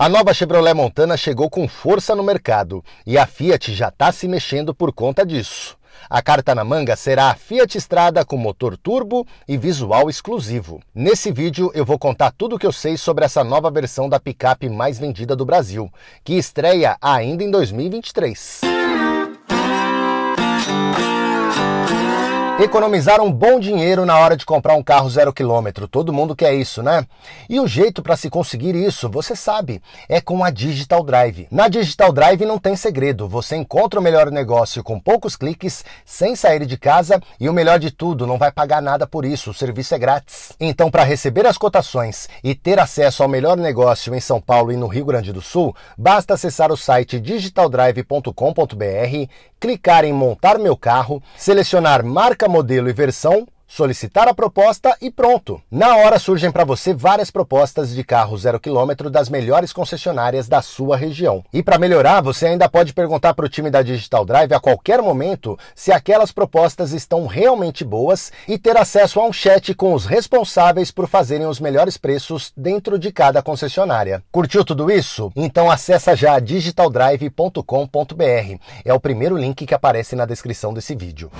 A nova Chevrolet Montana chegou com força no mercado e a Fiat já está se mexendo por conta disso. A carta na manga será a Fiat Strada com motor turbo e visual exclusivo. Nesse vídeo eu vou contar tudo o que eu sei sobre essa nova versão da picape mais vendida do Brasil, que estreia ainda em 2023. Economizar um bom dinheiro na hora de comprar um carro zero quilômetro. Todo mundo quer isso, né? E o jeito para se conseguir isso, você sabe, é com a Digital Drive. Na Digital Drive não tem segredo. Você encontra o melhor negócio com poucos cliques, sem sair de casa e o melhor de tudo, não vai pagar nada por isso. O serviço é grátis. Então, para receber as cotações e ter acesso ao melhor negócio em São Paulo e no Rio Grande do Sul, basta acessar o site digitaldrive.com.br, clicar em Montar meu carro, selecionar marca modelo e versão, solicitar a proposta e pronto. Na hora surgem para você várias propostas de carro zero quilômetro das melhores concessionárias da sua região. E para melhorar, você ainda pode perguntar para o time da Digital Drive a qualquer momento se aquelas propostas estão realmente boas e ter acesso a um chat com os responsáveis por fazerem os melhores preços dentro de cada concessionária. Curtiu tudo isso? Então acessa já digitaldrive.com.br. É o primeiro link que aparece na descrição desse vídeo.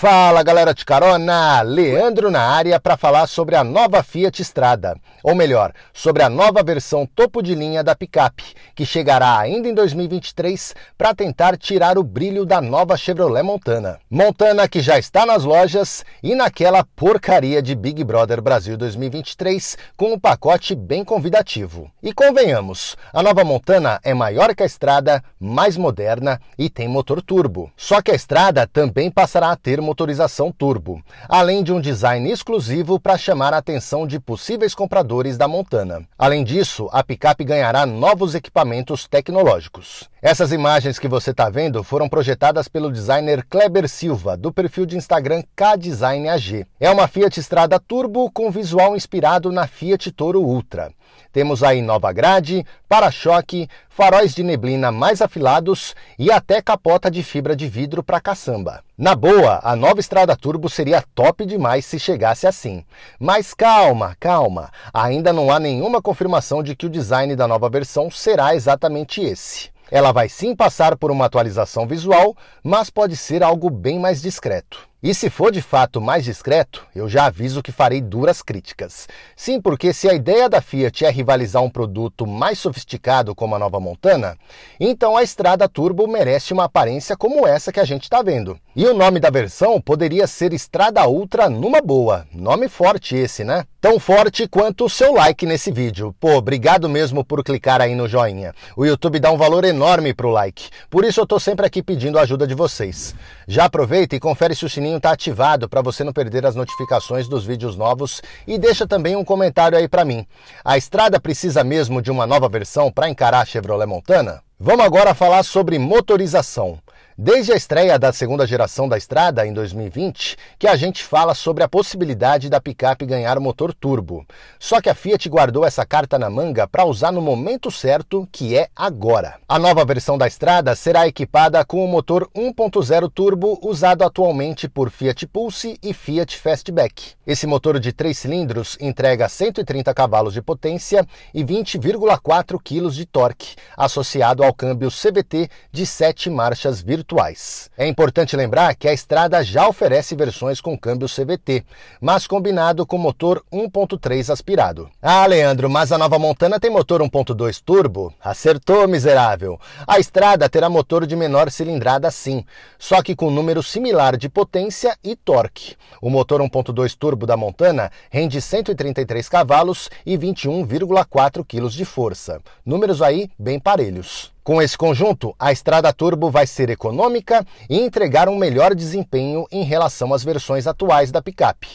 Fala galera de carona, Leandro na área para falar sobre a nova Fiat Strada, ou melhor, sobre a nova versão topo de linha da picape, que chegará ainda em 2023 para tentar tirar o brilho da nova Chevrolet Montana. Montana que já está nas lojas e naquela porcaria de Big Brother Brasil 2023 com um pacote bem convidativo. E convenhamos, a nova Montana é maior que a Strada, mais moderna e tem motor turbo. Só que a Strada também passará a ter motorização turbo, além de um design exclusivo para chamar a atenção de possíveis compradores da Montana. Além disso, a picape ganhará novos equipamentos tecnológicos. Essas imagens que você está vendo foram projetadas pelo designer Kleber Silva, do perfil de Instagram KDesignAG. É uma Fiat Strada Turbo com visual inspirado na Fiat Toro Ultra. Temos aí nova grade, para-choque, faróis de neblina mais afilados e até capota de fibra de vidro para caçamba. Na boa, a nova Estrada Turbo seria top demais se chegasse assim. Mas calma, calma, ainda não há nenhuma confirmação de que o design da nova versão será exatamente esse. Ela vai sim passar por uma atualização visual, mas pode ser algo bem mais discreto. E se for de fato mais discreto, eu já aviso que farei duras críticas. Sim, porque se a ideia da Fiat é rivalizar um produto mais sofisticado como a nova Montana, então a Estrada Turbo merece uma aparência como essa que a gente está vendo. E o nome da versão poderia ser Estrada Ultra numa boa. Nome forte esse, né? Tão forte quanto o seu like nesse vídeo. Pô, obrigado mesmo por clicar aí no joinha. O YouTube dá um valor enorme pro like. Por isso eu tô sempre aqui pedindo a ajuda de vocês. Já aproveita e confere se o sininho sininho está ativado para você não perder as notificações dos vídeos novos e deixa também um comentário aí para mim. A estrada precisa mesmo de uma nova versão para encarar a Chevrolet Montana? Vamos agora falar sobre motorização. Desde a estreia da segunda geração da Estrada, em 2020, que a gente fala sobre a possibilidade da picape ganhar motor turbo. Só que a Fiat guardou essa carta na manga para usar no momento certo, que é agora. A nova versão da Estrada será equipada com o motor 1.0 turbo usado atualmente por Fiat Pulse e Fiat Fastback. Esse motor de 3 cilindros entrega 130 cavalos de potência e 20,4 kg de torque, associado ao câmbio CVT de 7 marchas virtuais virtuais. É importante lembrar que a estrada já oferece versões com câmbio CVT, mas combinado com motor 1.3 aspirado. Ah, Leandro, mas a nova Montana tem motor 1.2 turbo? Acertou, miserável! A estrada terá motor de menor cilindrada sim, só que com número similar de potência e torque. O motor 1.2 turbo da Montana rende 133 cavalos e 21,4 kg de força. Números aí bem parelhos. Com esse conjunto, a Estrada Turbo vai ser econômica e entregar um melhor desempenho em relação às versões atuais da picape.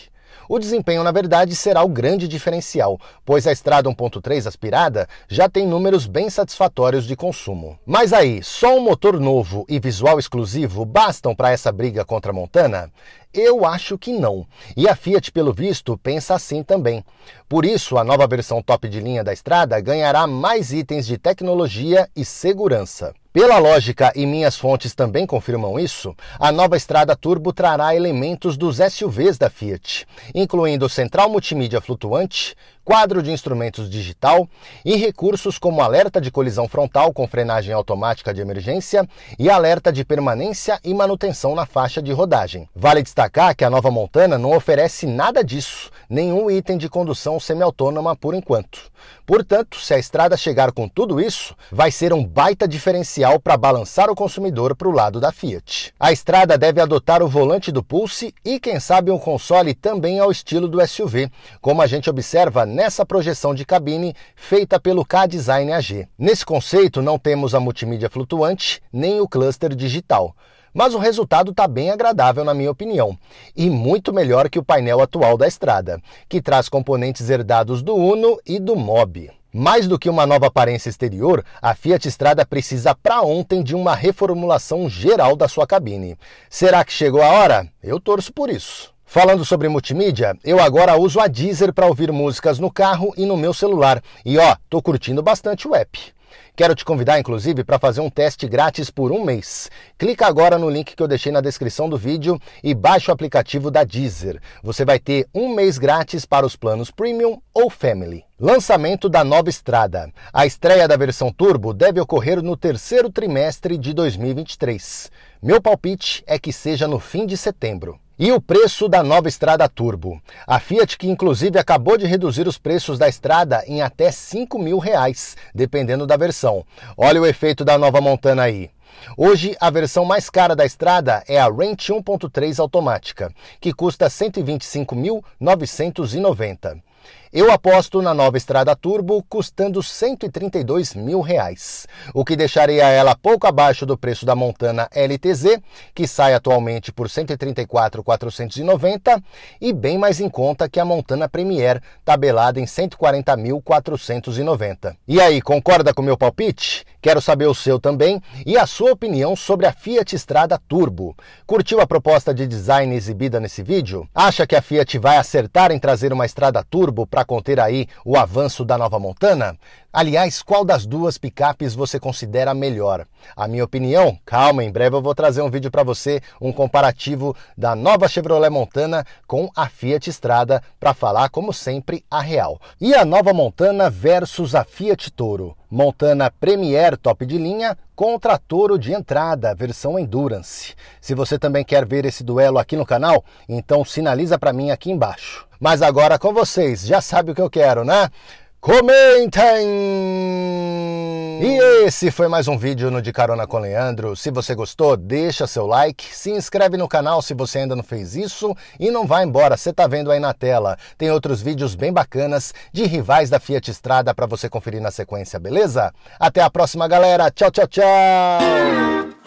O desempenho, na verdade, será o grande diferencial, pois a Estrada 1.3 aspirada já tem números bem satisfatórios de consumo. Mas aí, só um motor novo e visual exclusivo bastam para essa briga contra a Montana? Eu acho que não. E a Fiat, pelo visto, pensa assim também. Por isso, a nova versão top de linha da estrada ganhará mais itens de tecnologia e segurança. Pela lógica, e minhas fontes também confirmam isso, a nova estrada turbo trará elementos dos SUVs da Fiat, incluindo central multimídia flutuante, quadro de instrumentos digital e recursos como alerta de colisão frontal com frenagem automática de emergência e alerta de permanência e manutenção na faixa de rodagem. Vale destacar que a nova Montana não oferece nada disso, nenhum item de condução semiautônoma por enquanto. Portanto, se a estrada chegar com tudo isso, vai ser um baita diferencial para balançar o consumidor para o lado da Fiat. A estrada deve adotar o volante do Pulse e, quem sabe, um console também ao estilo do SUV, como a gente observa nessa projeção de cabine feita pelo K-Design AG. Nesse conceito, não temos a multimídia flutuante nem o cluster digital mas o resultado está bem agradável, na minha opinião, e muito melhor que o painel atual da Estrada, que traz componentes herdados do Uno e do Mobi. Mais do que uma nova aparência exterior, a Fiat Strada precisa para ontem de uma reformulação geral da sua cabine. Será que chegou a hora? Eu torço por isso. Falando sobre multimídia, eu agora uso a Deezer para ouvir músicas no carro e no meu celular. E ó, tô curtindo bastante o app. Quero te convidar, inclusive, para fazer um teste grátis por um mês. Clica agora no link que eu deixei na descrição do vídeo e baixa o aplicativo da Deezer. Você vai ter um mês grátis para os planos Premium ou Family. Lançamento da nova estrada. A estreia da versão turbo deve ocorrer no terceiro trimestre de 2023. Meu palpite é que seja no fim de setembro. E o preço da nova estrada turbo? A Fiat, que inclusive acabou de reduzir os preços da estrada em até 5 mil reais, dependendo da versão. Olha o efeito da nova Montana aí. Hoje, a versão mais cara da estrada é a Range 1.3 automática, que custa 125.990. Eu aposto na nova Estrada Turbo custando 132 mil reais, o que deixaria ela pouco abaixo do preço da Montana LTZ, que sai atualmente por 134,490 e bem mais em conta que a Montana Premier, tabelada em 140.490. E aí, concorda com meu palpite? Quero saber o seu também e a sua opinião sobre a Fiat Estrada Turbo. Curtiu a proposta de design exibida nesse vídeo? Acha que a Fiat vai acertar em trazer uma Estrada Turbo para conter aí o avanço da Nova Montana? Aliás, qual das duas picapes você considera melhor? A minha opinião? Calma, em breve eu vou trazer um vídeo para você, um comparativo da nova Chevrolet Montana com a Fiat Strada para falar, como sempre, a real. E a nova Montana versus a Fiat Toro. Montana Premier top de linha contra Toro de entrada, versão Endurance. Se você também quer ver esse duelo aqui no canal, então sinaliza para mim aqui embaixo. Mas agora com vocês, já sabe o que eu quero, né? comentem! E esse foi mais um vídeo no De Carona com Leandro. Se você gostou, deixa seu like, se inscreve no canal se você ainda não fez isso e não vá embora, você tá vendo aí na tela. Tem outros vídeos bem bacanas de rivais da Fiat Estrada para você conferir na sequência, beleza? Até a próxima, galera. Tchau, tchau, tchau!